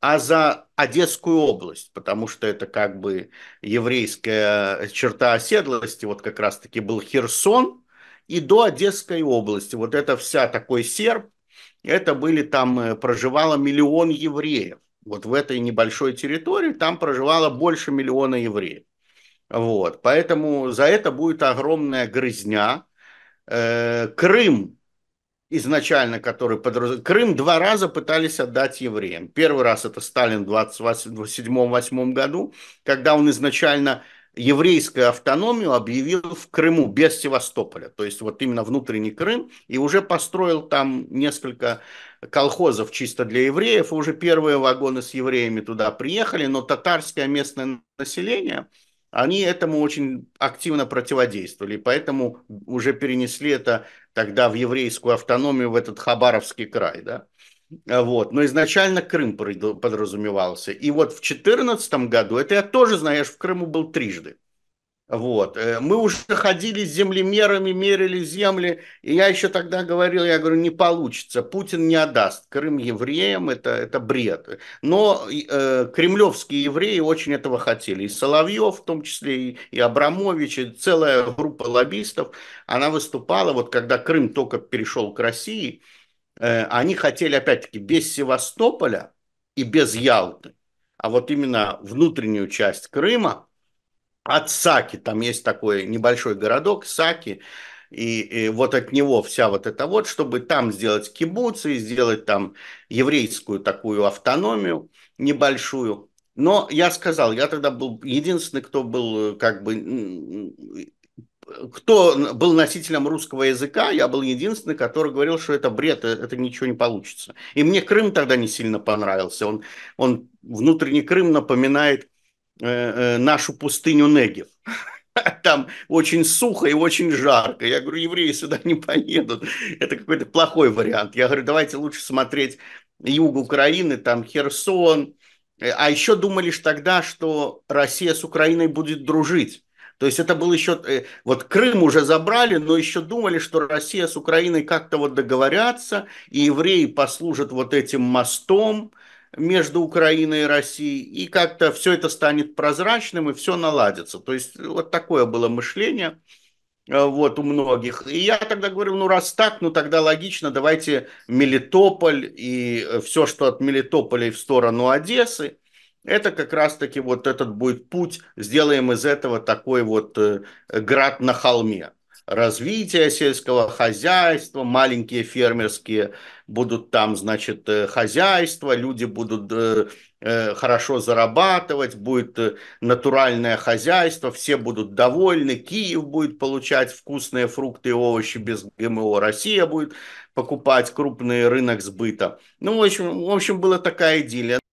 а за Одесскую область, потому что это как бы еврейская э, черта оседлости, вот как раз-таки был Херсон и до Одесской области, вот это вся такой серб, это были там, э, проживало миллион евреев, вот в этой небольшой территории там проживало больше миллиона евреев. Вот, поэтому за это будет огромная грызня. Э, Крым изначально, который подразумевал... Крым два раза пытались отдать евреям. Первый раз это Сталин в 27-8 году, когда он изначально еврейскую автономию объявил в Крыму без Севастополя, то есть вот именно внутренний Крым, и уже построил там несколько колхозов чисто для евреев, уже первые вагоны с евреями туда приехали, но татарское местное население – они этому очень активно противодействовали, поэтому уже перенесли это тогда в еврейскую автономию, в этот Хабаровский край, да. А вот. Но изначально Крым подразумевался. И вот в 2014 году, это я тоже, знаешь, в Крыму был трижды. Вот. Э, мы уже ходили с землемерами, мерили земли, и я еще тогда говорил, я говорю, не получится, Путин не отдаст Крым евреям, это, это бред. Но э, кремлевские евреи очень этого хотели, и Соловьев в том числе, и, и Абрамович, и целая группа лоббистов, она выступала, вот когда Крым только перешел к России, э, они хотели опять-таки без Севастополя и без Ялты, а вот именно внутреннюю часть Крыма – от Саки, там есть такой небольшой городок Саки, и, и вот от него вся вот эта вот, чтобы там сделать кибуцы, сделать там еврейскую такую автономию небольшую. Но я сказал, я тогда был единственный, кто был э, как бы кто был носителем русского языка, я был единственный, который говорил, что это бред, э, это ничего не получится. И мне Крым тогда не сильно понравился. Он, он внутренний Крым напоминает Э, э, нашу пустыню Негев. Там очень сухо и очень жарко. Я говорю, евреи сюда не поедут. Это какой-то плохой вариант. Я говорю, давайте лучше смотреть юг Украины, там Херсон. Э, а еще думали ж тогда, что Россия с Украиной будет дружить. То есть это был еще... Вот Крым уже забрали, но еще думали, что Россия с Украиной как-то вот договорятся, и евреи послужат вот этим мостом, между Украиной и Россией, и как-то все это станет прозрачным, и все наладится. То есть вот такое было мышление э, вот у многих. И я тогда говорил, ну раз так, ну тогда логично, давайте Мелитополь и э, все, что от Мелитополя в сторону Одессы, это как раз-таки вот этот будет путь, сделаем из этого такой вот э, град на холме развития сельского хозяйства, маленькие фермерские будут там, значит, э, хозяйства, люди будут э, э, хорошо зарабатывать, будет натуральное хозяйство, все будут довольны, Киев будет получать вкусные фрукты и овощи без ГМО, Россия будет покупать крупный рынок сбыта. Ну, в общем, в общем была такая идея.